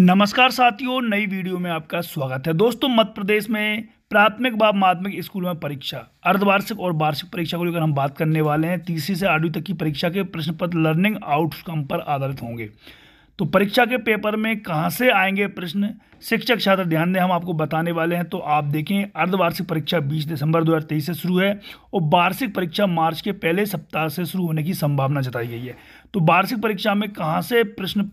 नमस्कार साथियों नई वीडियो में आपका स्वागत है दोस्तों मध्य प्रदेश में प्राथमिक व माध्यमिक स्कूल में परीक्षा अर्धवार्षिक और वार्षिक परीक्षा को लेकर हम बात करने वाले हैं तीसरी से आठवीं तक की परीक्षा के प्रश्न पत्र लर्निंग आउटकम पर आधारित होंगे तो परीक्षा के पेपर में कहाँ से आएंगे प्रश्न शिक्षक छात्र ध्यान दें हम आपको बताने वाले हैं तो आप देखें अर्धवार्षिक परीक्षा 20 दिसंबर 2023 से शुरू है और वार्षिक परीक्षा मार्च के पहले सप्ताह से शुरू होने की संभावना जताई गई है तो वार्षिक परीक्षा में कहाँ से प्रश्न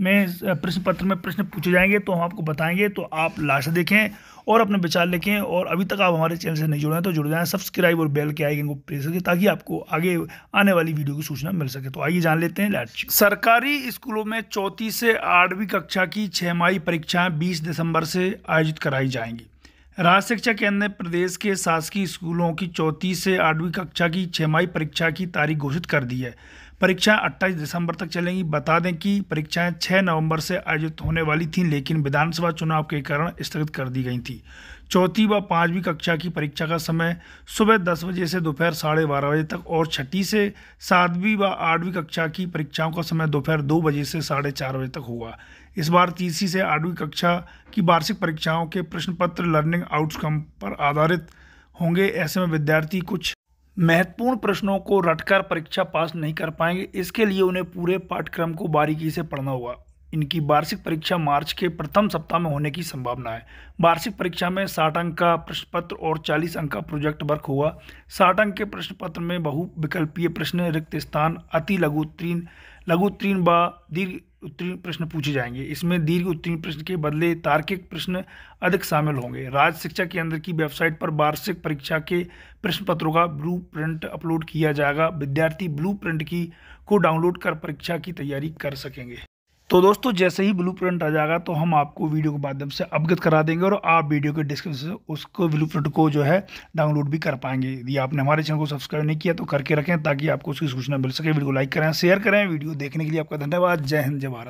में प्रश्न पत्र में प्रश्न पूछे जाएंगे तो हम आपको बताएंगे तो आप लास्ट देखें और अपने विचार लिखें और अभी तक आप हमारे चैनल से नहीं जुड़े हैं तो जुड़ जाएं सब्सक्राइब और बेल के आइकन को प्रेस करें ताकि आपको आगे आने वाली वीडियो की सूचना मिल सके तो आइए जान लेते हैं लेट सरकारी स्कूलों में चौथी से आठवीं कक्षा की छः परीक्षाएँ बीस दिसंबर से आयोजित कराई जाएंगी राज्य शिक्षा केंद्र ने प्रदेश के शासकीय स्कूलों की चौथी से आठवीं कक्षा की छमाही परीक्षा की तारीख घोषित कर दी है परीक्षा 28 दिसंबर तक चलेंगी बता दें कि परीक्षाएं 6 नवंबर से आयोजित होने वाली थीं लेकिन विधानसभा चुनाव के कारण स्थगित कर दी गई थी चौथी व पाँचवीं कक्षा की परीक्षा का समय सुबह दस बजे से दोपहर साढ़े बारह बजे तक और छठी से सातवीं व आठवीं कक्षा की परीक्षाओं का समय दोपहर दो बजे से साढ़े चार बजे तक हुआ इस बार तीसरी से आठवीं कक्षा की वार्षिक परीक्षाओं के प्रश्न पत्र लर्निंग आउटकम पर आधारित होंगे ऐसे में विद्यार्थी कुछ महत्वपूर्ण प्रश्नों को रटकर परीक्षा पास नहीं कर पाएंगे इसके लिए उन्हें पूरे पाठ्यक्रम को बारीकी से पढ़ना होगा इनकी वार्षिक परीक्षा मार्च के प्रथम सप्ताह में होने की संभावना है वार्षिक परीक्षा में साठ अंक का प्रश्न पत्र और चालीस अंक का प्रोजेक्ट वर्क हुआ साठ अंक के प्रश्न पत्र में बहुविकल्पीय प्रश्न रिक्त स्थान अति लघु उत्तीर्ण लघु उत्तीर्ण व दीर्घ उत्तीर्ण प्रश्न पूछे जाएंगे इसमें दीर्घ उत्तीर्ण प्रश्न के बदले तार्किक प्रश्न अधिक शामिल होंगे राज्य शिक्षा केंद्र की वेबसाइट पर वार्षिक परीक्षा के प्रश्न पत्रों का ब्लू प्रिंट अपलोड किया जाएगा विद्यार्थी ब्लू प्रिंट की को डाउनलोड कर परीक्षा की तैयारी कर सकेंगे तो दोस्तों जैसे ही ब्लू प्रिंट आ जाएगा तो हम आपको वीडियो के माध्यम से अवगत करा देंगे और आप वीडियो के डिस्क्रिप्शन से उसको ब्लू प्रिंट को जो है डाउनलोड भी कर पाएंगे यदि आपने हमारे चैनल को सब्सक्राइब नहीं किया तो करके रखें ताकि आपको उसकी सूचना मिल सके वीडियो को लाइक करें शेयर करें वीडियो देखने के लिए आपका धन्यवाद जय हिंद जय भारत